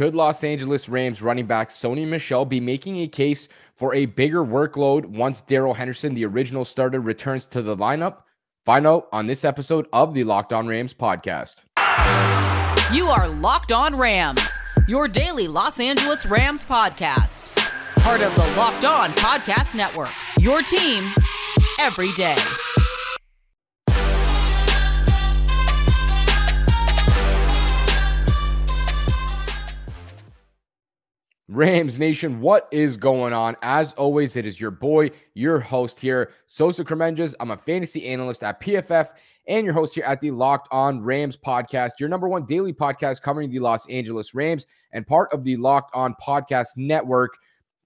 Could Los Angeles Rams running back Sony Michelle be making a case for a bigger workload once Daryl Henderson, the original starter, returns to the lineup? Find out on this episode of the Locked On Rams podcast. You are Locked On Rams, your daily Los Angeles Rams podcast. Part of the Locked On Podcast Network, your team every day. Rams Nation, what is going on? As always, it is your boy, your host here, Sosa Cremenges. I'm a fantasy analyst at PFF and your host here at the Locked On Rams podcast, your number one daily podcast covering the Los Angeles Rams and part of the Locked On Podcast Network.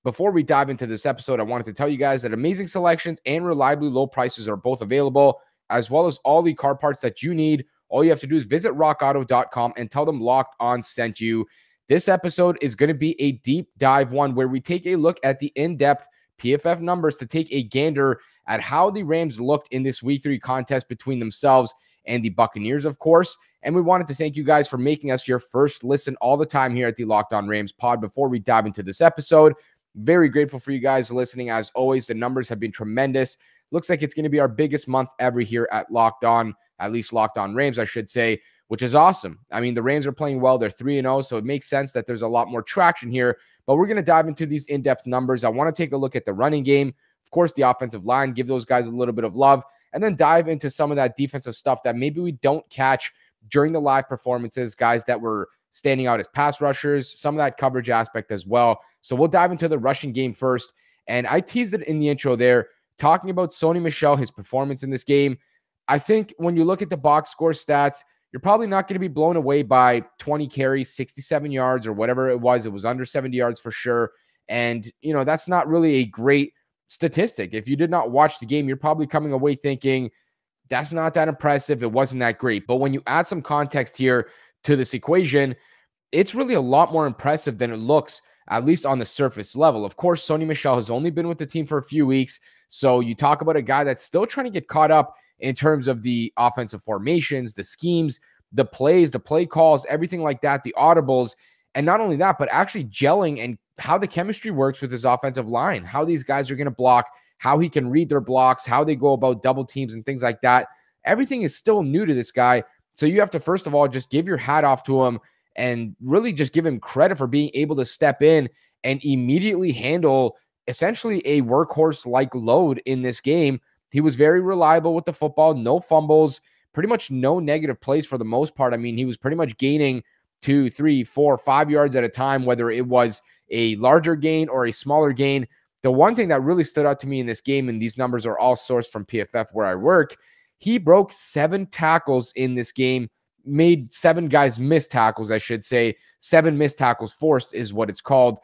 Before we dive into this episode, I wanted to tell you guys that amazing selections and reliably low prices are both available, as well as all the car parts that you need. All you have to do is visit rockauto.com and tell them Locked On sent you. This episode is going to be a deep dive one where we take a look at the in depth PFF numbers to take a gander at how the Rams looked in this week three contest between themselves and the Buccaneers, of course. And we wanted to thank you guys for making us your first listen all the time here at the Locked On Rams pod. Before we dive into this episode, very grateful for you guys listening. As always, the numbers have been tremendous. Looks like it's going to be our biggest month ever here at Locked On, at least Locked On Rams, I should say which is awesome. I mean, the Rams are playing well. They're 3 0, so it makes sense that there's a lot more traction here. But we're going to dive into these in depth numbers. I want to take a look at the running game, of course, the offensive line, give those guys a little bit of love, and then dive into some of that defensive stuff that maybe we don't catch during the live performances, guys that were standing out as pass rushers, some of that coverage aspect as well. So we'll dive into the rushing game first. And I teased it in the intro there, talking about Sony Michelle, his performance in this game. I think when you look at the box score stats, you're probably not going to be blown away by 20 carries, 67 yards, or whatever it was. It was under 70 yards for sure. And, you know, that's not really a great statistic. If you did not watch the game, you're probably coming away thinking, that's not that impressive. It wasn't that great. But when you add some context here to this equation, it's really a lot more impressive than it looks, at least on the surface level. Of course, Sony Michelle has only been with the team for a few weeks. So you talk about a guy that's still trying to get caught up in terms of the offensive formations, the schemes, the plays, the play calls, everything like that, the audibles. And not only that, but actually gelling and how the chemistry works with his offensive line, how these guys are going to block, how he can read their blocks, how they go about double teams and things like that. Everything is still new to this guy. So you have to, first of all, just give your hat off to him and really just give him credit for being able to step in and immediately handle essentially a workhorse like load in this game he was very reliable with the football, no fumbles, pretty much no negative plays for the most part. I mean, he was pretty much gaining two, three, four, five yards at a time, whether it was a larger gain or a smaller gain. The one thing that really stood out to me in this game, and these numbers are all sourced from PFF where I work, he broke seven tackles in this game, made seven guys miss tackles, I should say. Seven missed tackles forced is what it's called.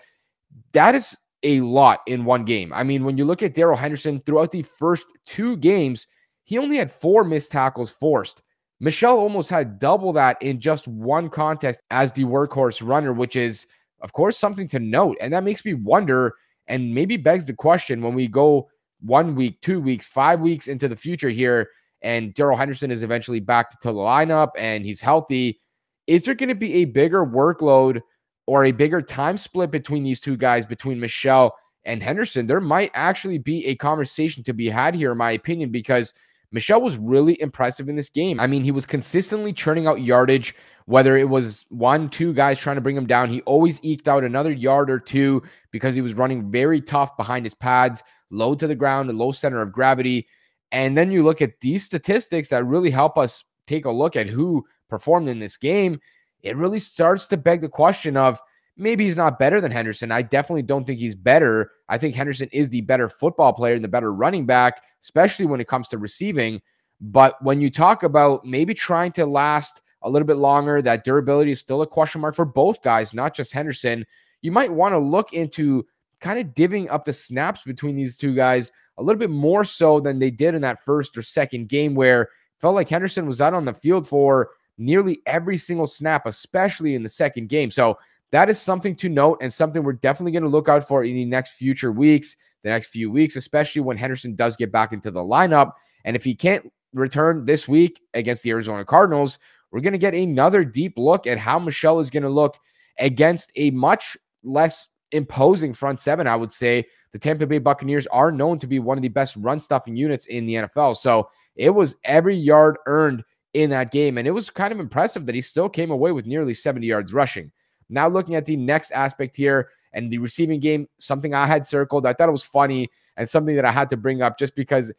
That is a lot in one game. I mean, when you look at Daryl Henderson throughout the first two games, he only had four missed tackles forced. Michelle almost had double that in just one contest as the workhorse runner, which is, of course, something to note. And that makes me wonder and maybe begs the question when we go one week, two weeks, five weeks into the future here, and Daryl Henderson is eventually back to the lineup and he's healthy. Is there going to be a bigger workload or a bigger time split between these two guys, between Michelle and Henderson, there might actually be a conversation to be had here, in my opinion, because Michelle was really impressive in this game. I mean, he was consistently churning out yardage, whether it was one, two guys trying to bring him down. He always eked out another yard or two because he was running very tough behind his pads, low to the ground, a low center of gravity. And then you look at these statistics that really help us take a look at who performed in this game it really starts to beg the question of maybe he's not better than Henderson. I definitely don't think he's better. I think Henderson is the better football player and the better running back, especially when it comes to receiving. But when you talk about maybe trying to last a little bit longer, that durability is still a question mark for both guys, not just Henderson. You might want to look into kind of divvying up the snaps between these two guys a little bit more so than they did in that first or second game where felt like Henderson was out on the field for nearly every single snap, especially in the second game. So that is something to note and something we're definitely going to look out for in the next future weeks, the next few weeks, especially when Henderson does get back into the lineup. And if he can't return this week against the Arizona Cardinals, we're going to get another deep look at how Michelle is going to look against a much less imposing front seven, I would say. The Tampa Bay Buccaneers are known to be one of the best run stuffing units in the NFL. So it was every yard earned in that game. And it was kind of impressive that he still came away with nearly 70 yards rushing. Now, looking at the next aspect here and the receiving game, something I had circled, I thought it was funny and something that I had to bring up just because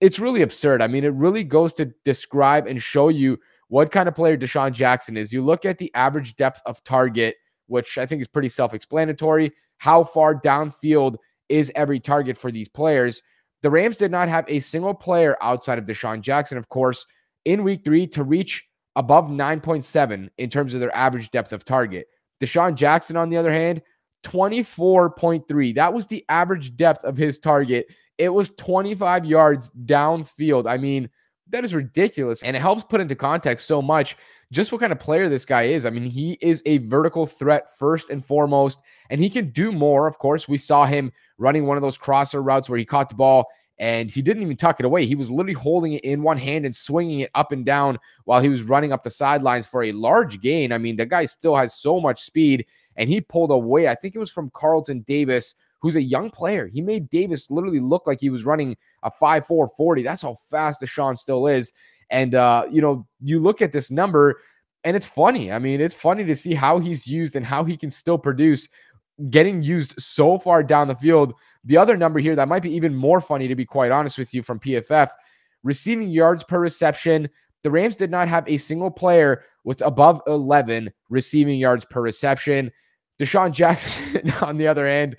it's really absurd. I mean, it really goes to describe and show you what kind of player Deshaun Jackson is. You look at the average depth of target, which I think is pretty self explanatory. How far downfield is every target for these players? The Rams did not have a single player outside of Deshaun Jackson, of course, in week three to reach above 9.7 in terms of their average depth of target. Deshaun Jackson, on the other hand, 24.3. That was the average depth of his target. It was 25 yards downfield. I mean, that is ridiculous. And it helps put into context so much just what kind of player this guy is. I mean, he is a vertical threat first and foremost, and he can do more. Of course, we saw him running one of those crosser routes where he caught the ball and he didn't even tuck it away. He was literally holding it in one hand and swinging it up and down while he was running up the sidelines for a large gain. I mean, the guy still has so much speed, and he pulled away. I think it was from Carlton Davis, who's a young player. He made Davis literally look like he was running a 5'4 40. That's how fast Deshaun still is. And, uh, you know, you look at this number, and it's funny. I mean, it's funny to see how he's used and how he can still produce getting used so far down the field the other number here that might be even more funny, to be quite honest with you, from PFF receiving yards per reception. The Rams did not have a single player with above 11 receiving yards per reception. Deshaun Jackson, on the other hand,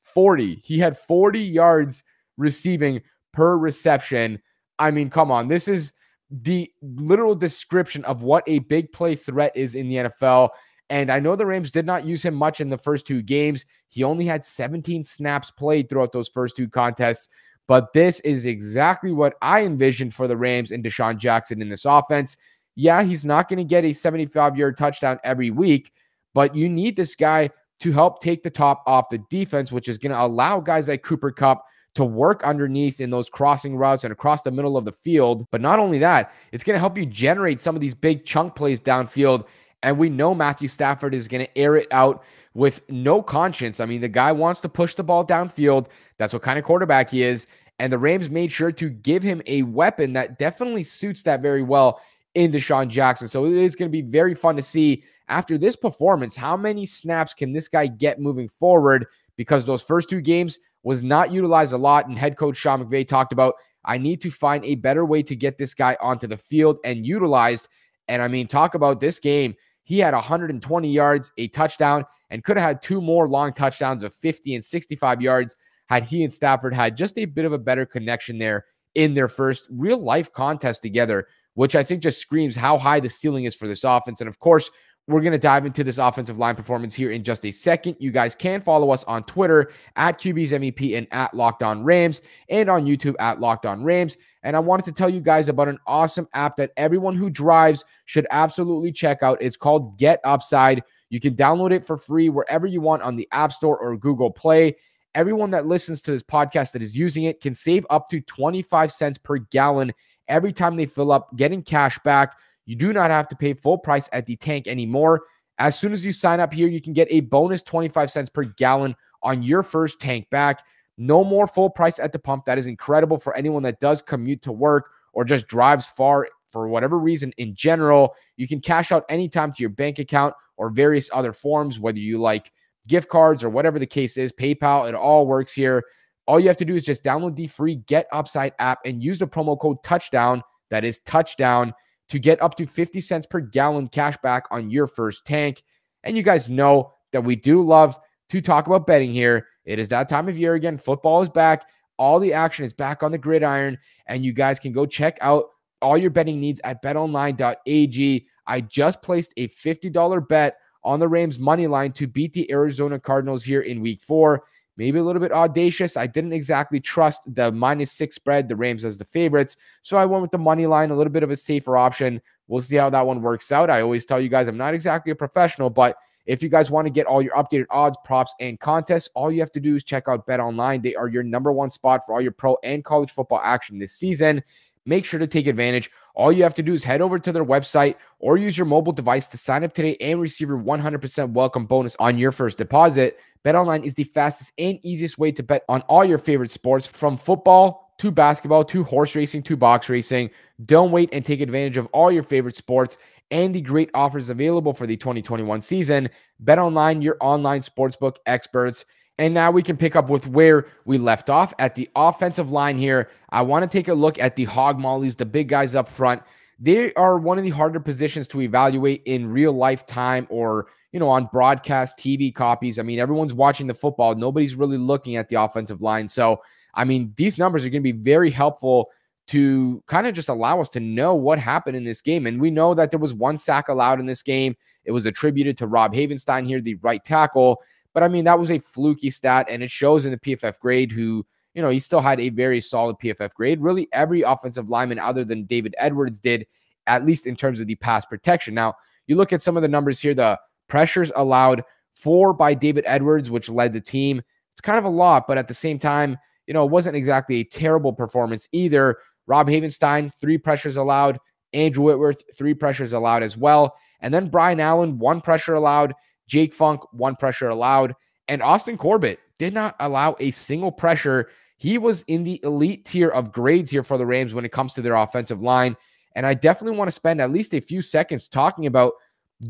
40. He had 40 yards receiving per reception. I mean, come on. This is the literal description of what a big play threat is in the NFL. And I know the Rams did not use him much in the first two games. He only had 17 snaps played throughout those first two contests. But this is exactly what I envisioned for the Rams and Deshaun Jackson in this offense. Yeah, he's not going to get a 75 yard touchdown every week, but you need this guy to help take the top off the defense, which is going to allow guys like Cooper Cup to work underneath in those crossing routes and across the middle of the field. But not only that, it's going to help you generate some of these big chunk plays downfield and we know Matthew Stafford is going to air it out with no conscience. I mean, the guy wants to push the ball downfield. That's what kind of quarterback he is. And the Rams made sure to give him a weapon that definitely suits that very well in Deshaun Jackson. So it is going to be very fun to see after this performance how many snaps can this guy get moving forward because those first two games was not utilized a lot. And head coach Sean McVay talked about, I need to find a better way to get this guy onto the field and utilized. And I mean, talk about this game. He had 120 yards, a touchdown, and could have had two more long touchdowns of 50 and 65 yards had he and Stafford had just a bit of a better connection there in their first real life contest together, which I think just screams how high the ceiling is for this offense. And of course, we're going to dive into this offensive line performance here in just a second. You guys can follow us on Twitter at QBsMEP and at Locked On Rams and on YouTube at Locked On Rams. And I wanted to tell you guys about an awesome app that everyone who drives should absolutely check out. It's called Get Upside. You can download it for free wherever you want on the App Store or Google Play. Everyone that listens to this podcast that is using it can save up to 25 cents per gallon every time they fill up, getting cash back. You do not have to pay full price at the tank anymore. As soon as you sign up here, you can get a bonus 25 cents per gallon on your first tank back. No more full price at the pump. That is incredible for anyone that does commute to work or just drives far for whatever reason in general. You can cash out anytime to your bank account or various other forms, whether you like gift cards or whatever the case is, PayPal, it all works here. All you have to do is just download the free Get Upside app and use the promo code touchdown. That is touchdown to get up to 50 cents per gallon cash back on your first tank. And you guys know that we do love to talk about betting here. It is that time of year again. Football is back. All the action is back on the gridiron. And you guys can go check out all your betting needs at betonline.ag. I just placed a $50 bet on the Rams money line to beat the Arizona Cardinals here in week four maybe a little bit audacious. I didn't exactly trust the minus six spread, the Rams as the favorites. So I went with the money line, a little bit of a safer option. We'll see how that one works out. I always tell you guys, I'm not exactly a professional, but if you guys want to get all your updated odds, props, and contests, all you have to do is check out Bet Online. They are your number one spot for all your pro and college football action this season. Make sure to take advantage all you have to do is head over to their website or use your mobile device to sign up today and receive your 100% welcome bonus on your first deposit. BetOnline is the fastest and easiest way to bet on all your favorite sports from football to basketball to horse racing to box racing. Don't wait and take advantage of all your favorite sports and the great offers available for the 2021 season. BetOnline, your online sportsbook experts. And now we can pick up with where we left off at the offensive line here. I want to take a look at the Hog Mollies, the big guys up front. They are one of the harder positions to evaluate in real life time or, you know, on broadcast TV copies. I mean, everyone's watching the football, nobody's really looking at the offensive line. So, I mean, these numbers are going to be very helpful to kind of just allow us to know what happened in this game. And we know that there was one sack allowed in this game. It was attributed to Rob Havenstein here, the right tackle. But I mean, that was a fluky stat, and it shows in the PFF grade who, you know, he still had a very solid PFF grade. Really, every offensive lineman other than David Edwards did, at least in terms of the pass protection. Now, you look at some of the numbers here the pressures allowed four by David Edwards, which led the team. It's kind of a lot, but at the same time, you know, it wasn't exactly a terrible performance either. Rob Havenstein, three pressures allowed. Andrew Whitworth, three pressures allowed as well. And then Brian Allen, one pressure allowed. Jake Funk, one pressure allowed. And Austin Corbett did not allow a single pressure. He was in the elite tier of grades here for the Rams when it comes to their offensive line. And I definitely want to spend at least a few seconds talking about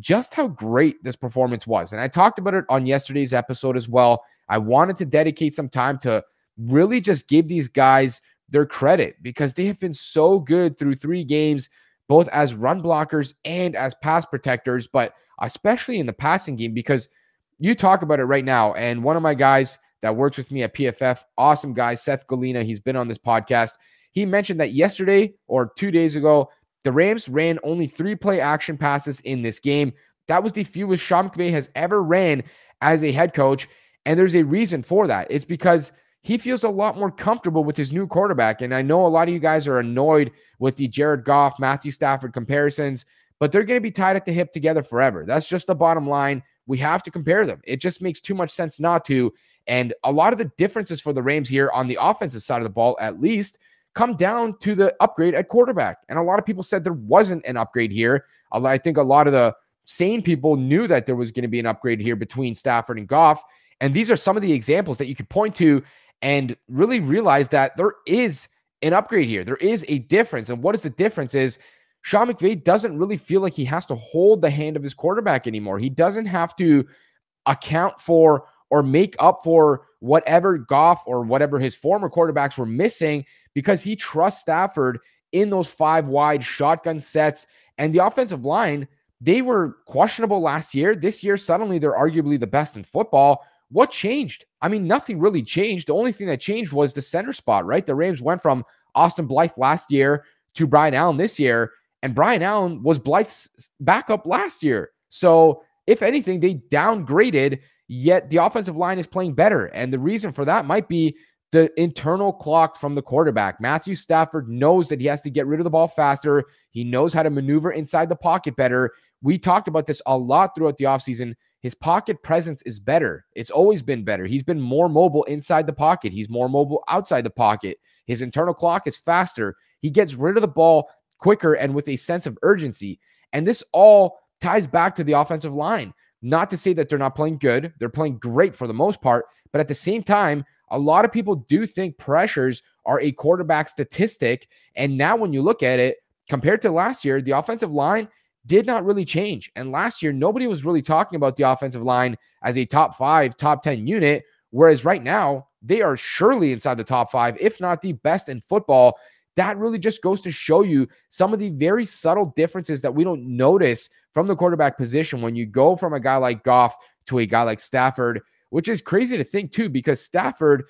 just how great this performance was. And I talked about it on yesterday's episode as well. I wanted to dedicate some time to really just give these guys their credit because they have been so good through three games, both as run blockers and as pass protectors. But especially in the passing game, because you talk about it right now. And one of my guys that works with me at PFF, awesome guy, Seth Galena, he's been on this podcast. He mentioned that yesterday or two days ago, the Rams ran only three play action passes in this game. That was the fewest Sean McVay has ever ran as a head coach. And there's a reason for that. It's because he feels a lot more comfortable with his new quarterback. And I know a lot of you guys are annoyed with the Jared Goff, Matthew Stafford comparisons but they're going to be tied at the hip together forever. That's just the bottom line. We have to compare them. It just makes too much sense not to. And a lot of the differences for the Rams here on the offensive side of the ball, at least, come down to the upgrade at quarterback. And a lot of people said there wasn't an upgrade here. I think a lot of the sane people knew that there was going to be an upgrade here between Stafford and Goff. And these are some of the examples that you could point to and really realize that there is an upgrade here. There is a difference. And what is the difference is Sean McVay doesn't really feel like he has to hold the hand of his quarterback anymore. He doesn't have to account for or make up for whatever Goff or whatever his former quarterbacks were missing because he trusts Stafford in those five wide shotgun sets. And the offensive line, they were questionable last year. This year, suddenly they're arguably the best in football. What changed? I mean, nothing really changed. The only thing that changed was the center spot, right? The Rams went from Austin Blythe last year to Brian Allen this year. And Brian Allen was Blythe's backup last year. So, if anything, they downgraded, yet the offensive line is playing better. And the reason for that might be the internal clock from the quarterback. Matthew Stafford knows that he has to get rid of the ball faster. He knows how to maneuver inside the pocket better. We talked about this a lot throughout the offseason. His pocket presence is better. It's always been better. He's been more mobile inside the pocket, he's more mobile outside the pocket. His internal clock is faster. He gets rid of the ball quicker and with a sense of urgency. And this all ties back to the offensive line. Not to say that they're not playing good, they're playing great for the most part. But at the same time, a lot of people do think pressures are a quarterback statistic. And now, when you look at it compared to last year, the offensive line did not really change. And last year, nobody was really talking about the offensive line as a top five, top 10 unit. Whereas right now, they are surely inside the top five, if not the best in football that really just goes to show you some of the very subtle differences that we don't notice from the quarterback position when you go from a guy like Goff to a guy like Stafford, which is crazy to think too, because Stafford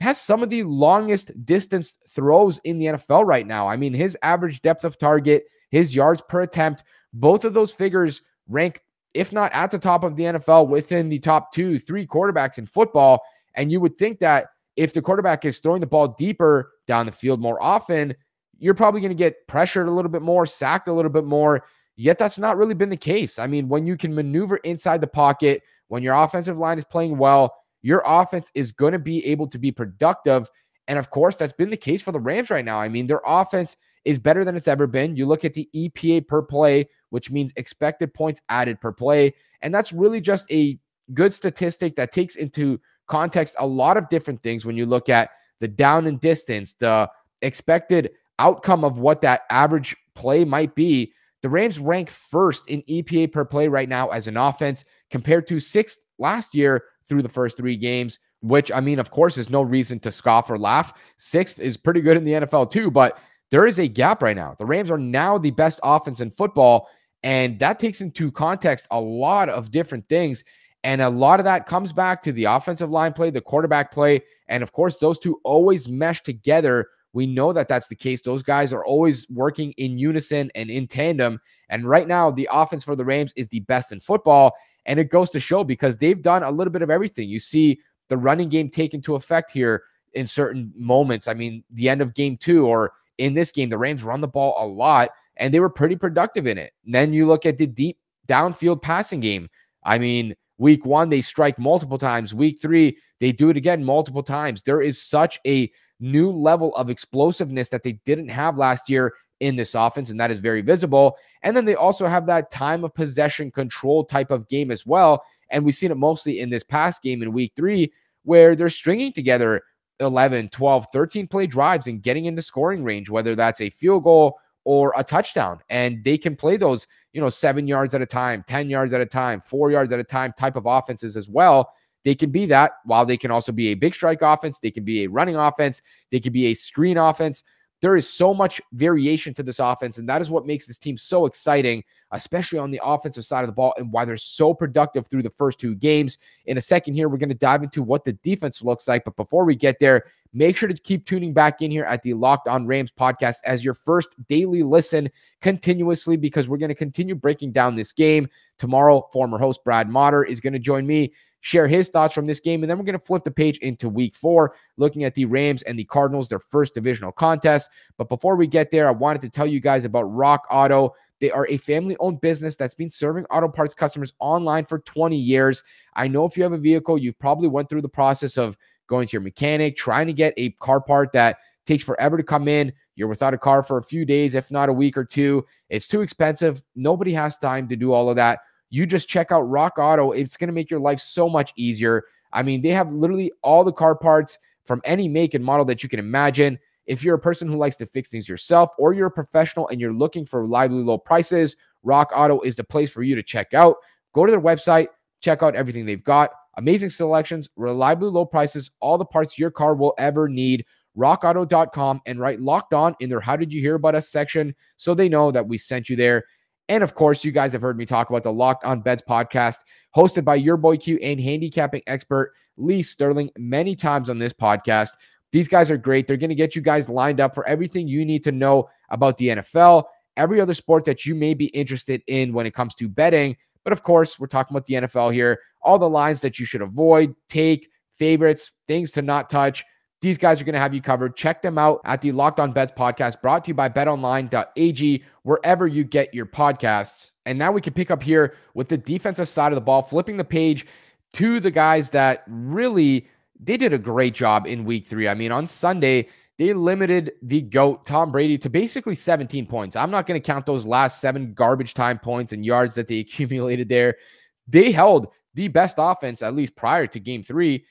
has some of the longest distance throws in the NFL right now. I mean, his average depth of target, his yards per attempt, both of those figures rank, if not at the top of the NFL, within the top two, three quarterbacks in football. And you would think that if the quarterback is throwing the ball deeper down the field more often, you're probably going to get pressured a little bit more, sacked a little bit more. Yet that's not really been the case. I mean, when you can maneuver inside the pocket, when your offensive line is playing well, your offense is going to be able to be productive. And of course, that's been the case for the Rams right now. I mean, their offense is better than it's ever been. You look at the EPA per play, which means expected points added per play. And that's really just a good statistic that takes into context a lot of different things when you look at the down and distance, the expected outcome of what that average play might be. The Rams rank first in EPA per play right now as an offense compared to sixth last year through the first three games, which I mean, of course, is no reason to scoff or laugh. Sixth is pretty good in the NFL too, but there is a gap right now. The Rams are now the best offense in football. And that takes into context a lot of different things. And a lot of that comes back to the offensive line play, the quarterback play. And of course, those two always mesh together. We know that that's the case. Those guys are always working in unison and in tandem. And right now, the offense for the Rams is the best in football. And it goes to show because they've done a little bit of everything. You see the running game take into effect here in certain moments. I mean, the end of game two or in this game, the Rams run the ball a lot and they were pretty productive in it. And then you look at the deep downfield passing game. I mean, Week one, they strike multiple times. Week three, they do it again multiple times. There is such a new level of explosiveness that they didn't have last year in this offense, and that is very visible. And then they also have that time of possession control type of game as well. And we've seen it mostly in this past game in week three, where they're stringing together 11, 12, 13 play drives and getting into scoring range, whether that's a field goal or a touchdown. And they can play those, you know, seven yards at a time, 10 yards at a time, four yards at a time type of offenses as well. They can be that while they can also be a big strike offense. They can be a running offense. They can be a screen offense. There is so much variation to this offense. And that is what makes this team so exciting, especially on the offensive side of the ball and why they're so productive through the first two games. In a second here, we're going to dive into what the defense looks like. But before we get there, Make sure to keep tuning back in here at the Locked On Rams podcast as your first daily listen continuously because we're going to continue breaking down this game. Tomorrow, former host Brad Motter is going to join me, share his thoughts from this game, and then we're going to flip the page into week four, looking at the Rams and the Cardinals, their first divisional contest. But before we get there, I wanted to tell you guys about Rock Auto. They are a family owned business that's been serving auto parts customers online for 20 years. I know if you have a vehicle, you've probably went through the process of going to your mechanic, trying to get a car part that takes forever to come in. You're without a car for a few days, if not a week or two. It's too expensive. Nobody has time to do all of that. You just check out Rock Auto. It's going to make your life so much easier. I mean, they have literally all the car parts from any make and model that you can imagine. If you're a person who likes to fix things yourself or you're a professional and you're looking for reliably low prices, Rock Auto is the place for you to check out. Go to their website, check out everything they've got. Amazing selections, reliably low prices, all the parts your car will ever need. RockAuto.com and write locked on in their How Did You Hear About Us section so they know that we sent you there. And of course, you guys have heard me talk about the Locked On Bets podcast hosted by your boy Q and handicapping expert Lee Sterling many times on this podcast. These guys are great. They're going to get you guys lined up for everything you need to know about the NFL, every other sport that you may be interested in when it comes to betting. But of course, we're talking about the NFL here all the lines that you should avoid, take, favorites, things to not touch. These guys are going to have you covered. Check them out at the Locked On Bets podcast brought to you by betonline.ag, wherever you get your podcasts. And now we can pick up here with the defensive side of the ball, flipping the page to the guys that really they did a great job in week three. I mean, on Sunday, they limited the GOAT, Tom Brady, to basically 17 points. I'm not going to count those last seven garbage time points and yards that they accumulated there. They held the best offense, at least prior to game three,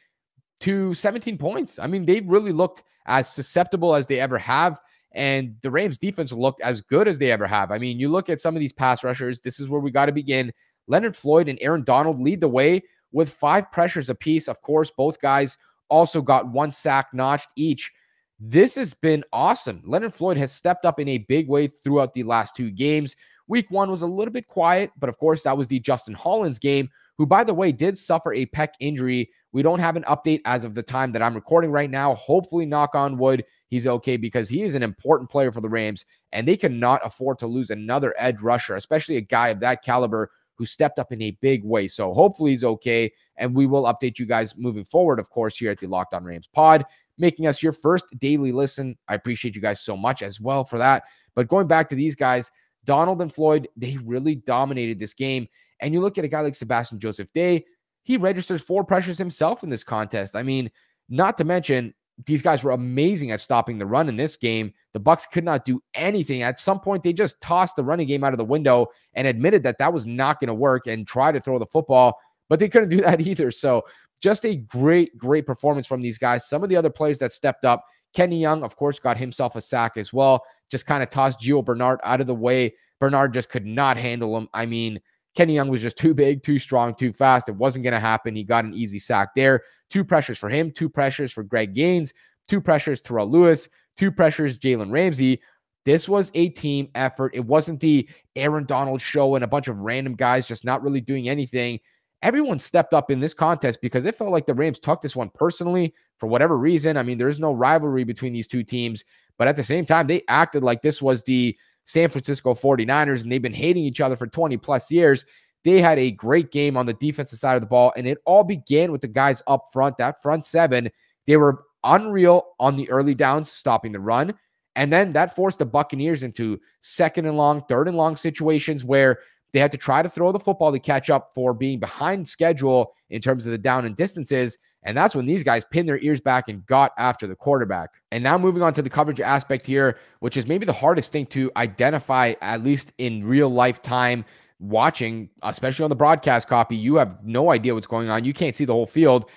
to 17 points. I mean, they really looked as susceptible as they ever have. And the Rams defense looked as good as they ever have. I mean, you look at some of these pass rushers, this is where we got to begin. Leonard Floyd and Aaron Donald lead the way with five pressures apiece. Of course, both guys also got one sack notched each. This has been awesome. Leonard Floyd has stepped up in a big way throughout the last two games. Week one was a little bit quiet, but of course, that was the Justin Hollins game, who, by the way, did suffer a pec injury. We don't have an update as of the time that I'm recording right now. Hopefully, knock on wood, he's okay because he is an important player for the Rams, and they cannot afford to lose another edge rusher, especially a guy of that caliber who stepped up in a big way. So hopefully he's okay. And we will update you guys moving forward, of course, here at the Locked On Rams pod, making us your first daily listen. I appreciate you guys so much as well for that. But going back to these guys, Donald and Floyd, they really dominated this game. And you look at a guy like Sebastian Joseph Day, he registers four pressures himself in this contest. I mean, not to mention these guys were amazing at stopping the run in this game. The Bucks could not do anything. At some point, they just tossed the running game out of the window and admitted that that was not going to work and tried to throw the football, but they couldn't do that either. So, just a great, great performance from these guys. Some of the other players that stepped up. Kenny Young, of course, got himself a sack as well just kind of tossed Gio Bernard out of the way. Bernard just could not handle him. I mean, Kenny Young was just too big, too strong, too fast. It wasn't going to happen. He got an easy sack there. Two pressures for him, two pressures for Greg Gaines, two pressures Terrell Lewis, two pressures Jalen Ramsey. This was a team effort. It wasn't the Aaron Donald show and a bunch of random guys just not really doing anything. Everyone stepped up in this contest because it felt like the Rams took this one personally for whatever reason. I mean, there is no rivalry between these two teams. But at the same time, they acted like this was the San Francisco 49ers and they've been hating each other for 20 plus years. They had a great game on the defensive side of the ball, and it all began with the guys up front, that front seven. They were unreal on the early downs, stopping the run. And then that forced the Buccaneers into second and long, third and long situations where they had to try to throw the football to catch up for being behind schedule in terms of the down and distances. And that's when these guys pinned their ears back and got after the quarterback. And now moving on to the coverage aspect here, which is maybe the hardest thing to identify, at least in real life time watching, especially on the broadcast copy. You have no idea what's going on, you can't see the whole field.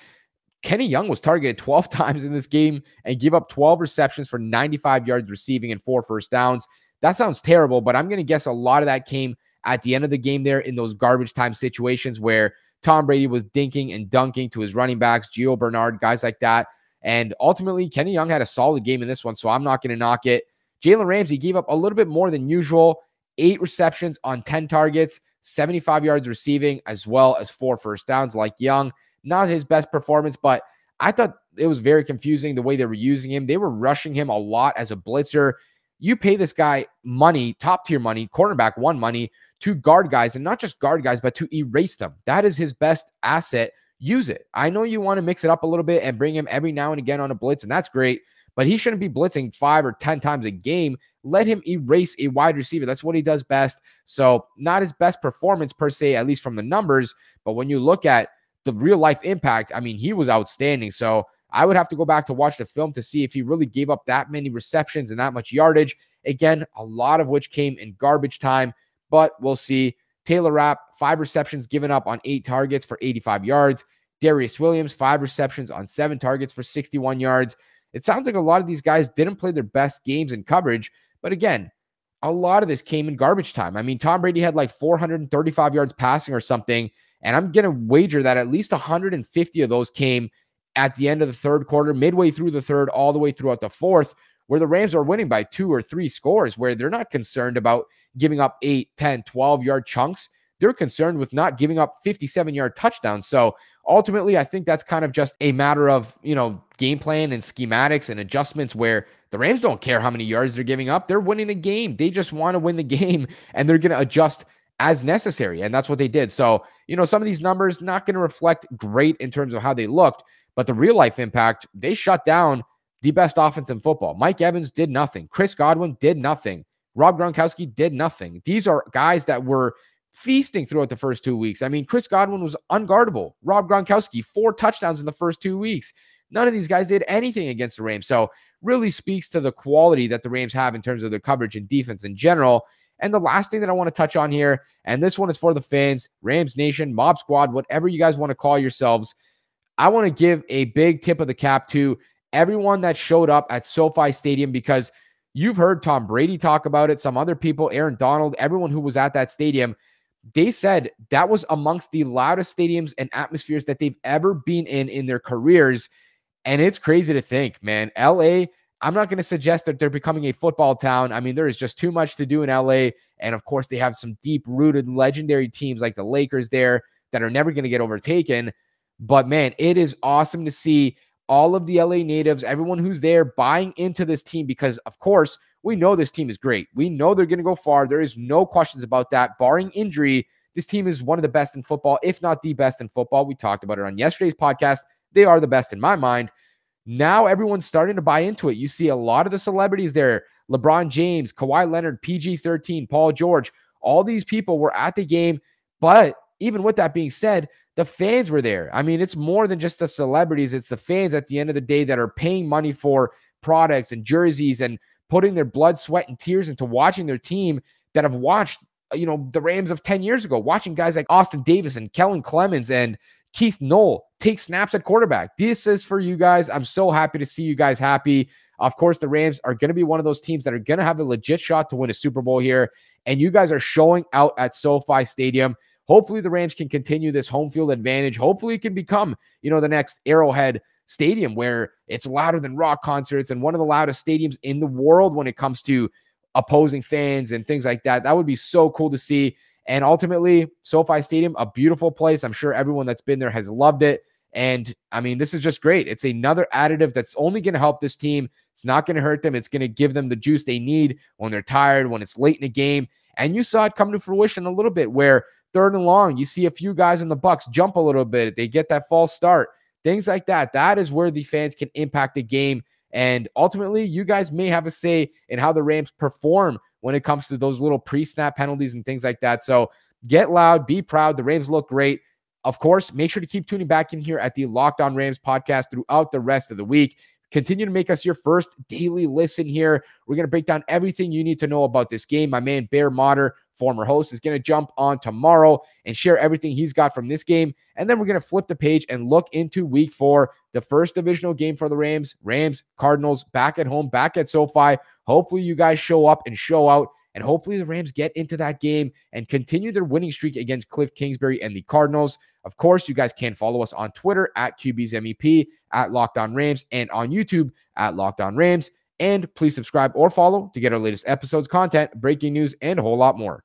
Kenny Young was targeted 12 times in this game and gave up 12 receptions for 95 yards receiving and four first downs. That sounds terrible, but I'm going to guess a lot of that came at the end of the game there in those garbage time situations where Tom Brady was dinking and dunking to his running backs, Gio Bernard, guys like that. And ultimately, Kenny Young had a solid game in this one, so I'm not going to knock it. Jalen Ramsey gave up a little bit more than usual eight receptions on 10 targets, 75 yards receiving, as well as four first downs, like Young. Not his best performance, but I thought it was very confusing the way they were using him. They were rushing him a lot as a blitzer. You pay this guy money, top tier money, cornerback one money to guard guys and not just guard guys, but to erase them. That is his best asset. Use it. I know you want to mix it up a little bit and bring him every now and again on a blitz, and that's great, but he shouldn't be blitzing five or 10 times a game. Let him erase a wide receiver. That's what he does best. So, not his best performance per se, at least from the numbers, but when you look at the real life impact, I mean, he was outstanding. So, I would have to go back to watch the film to see if he really gave up that many receptions and that much yardage. Again, a lot of which came in garbage time but we'll see. Taylor Rapp, five receptions given up on eight targets for 85 yards. Darius Williams, five receptions on seven targets for 61 yards. It sounds like a lot of these guys didn't play their best games in coverage, but again, a lot of this came in garbage time. I mean, Tom Brady had like 435 yards passing or something, and I'm going to wager that at least 150 of those came at the end of the third quarter, midway through the third, all the way throughout the fourth, where the Rams are winning by two or three scores, where they're not concerned about giving up 8, 10, 12 yard chunks. They're concerned with not giving up 57 yard touchdowns. So ultimately, I think that's kind of just a matter of, you know, game plan and schematics and adjustments where the Rams don't care how many yards they're giving up. They're winning the game. They just want to win the game and they're going to adjust as necessary. And that's what they did. So, you know, some of these numbers not going to reflect great in terms of how they looked, but the real life impact, they shut down the best offense in football. Mike Evans did nothing. Chris Godwin did nothing. Rob Gronkowski did nothing. These are guys that were feasting throughout the first two weeks. I mean, Chris Godwin was unguardable. Rob Gronkowski, four touchdowns in the first two weeks. None of these guys did anything against the Rams. So, really speaks to the quality that the Rams have in terms of their coverage and defense in general. And the last thing that I want to touch on here, and this one is for the fans, Rams Nation, Mob Squad, whatever you guys want to call yourselves. I want to give a big tip of the cap to everyone that showed up at SoFi Stadium because You've heard Tom Brady talk about it, some other people, Aaron Donald, everyone who was at that stadium. They said that was amongst the loudest stadiums and atmospheres that they've ever been in in their careers. And it's crazy to think, man. LA, I'm not going to suggest that they're becoming a football town. I mean, there is just too much to do in LA. And of course, they have some deep rooted legendary teams like the Lakers there that are never going to get overtaken. But man, it is awesome to see all of the LA natives, everyone who's there buying into this team because, of course, we know this team is great. We know they're going to go far. There is no questions about that. Barring injury, this team is one of the best in football, if not the best in football. We talked about it on yesterday's podcast. They are the best in my mind. Now everyone's starting to buy into it. You see a lot of the celebrities there LeBron James, Kawhi Leonard, PG 13, Paul George. All these people were at the game, but even with that being said, the fans were there. I mean, it's more than just the celebrities, it's the fans at the end of the day that are paying money for products and jerseys and putting their blood, sweat, and tears into watching their team that have watched, you know, the Rams of 10 years ago, watching guys like Austin Davis and Kellen Clemens and Keith Knoll take snaps at quarterback. This is for you guys. I'm so happy to see you guys happy. Of course, the Rams are going to be one of those teams that are going to have a legit shot to win a Super Bowl here. And you guys are showing out at SoFi Stadium. Hopefully, the Rams can continue this home field advantage. Hopefully, it can become, you know, the next Arrowhead Stadium where it's louder than rock concerts and one of the loudest stadiums in the world when it comes to opposing fans and things like that. That would be so cool to see. And ultimately, SoFi Stadium, a beautiful place. I'm sure everyone that's been there has loved it. And I mean, this is just great. It's another additive that's only going to help this team. It's not going to hurt them. It's going to give them the juice they need when they're tired, when it's late in the game. And you saw it come to fruition a little bit where third and long, you see a few guys in the Bucks jump a little bit. They get that false start, things like that. That is where the fans can impact the game. And ultimately, you guys may have a say in how the Rams perform when it comes to those little pre snap penalties and things like that. So get loud, be proud. The Rams look great. Of course, make sure to keep tuning back in here at the Locked On Rams podcast throughout the rest of the week. Continue to make us your first daily listen here. We're going to break down everything you need to know about this game. My man Bear Motter former host, is going to jump on tomorrow and share everything he's got from this game. And then we're going to flip the page and look into week four, the first divisional game for the Rams, Rams, Cardinals, back at home, back at SoFi. Hopefully, you guys show up and show out. And hopefully, the Rams get into that game and continue their winning streak against Cliff Kingsbury and the Cardinals. Of course, you guys can follow us on Twitter at QBsMEP, at Lockdown Rams, and on YouTube at Lockdown Rams. And please subscribe or follow to get our latest episodes, content, breaking news, and a whole lot more.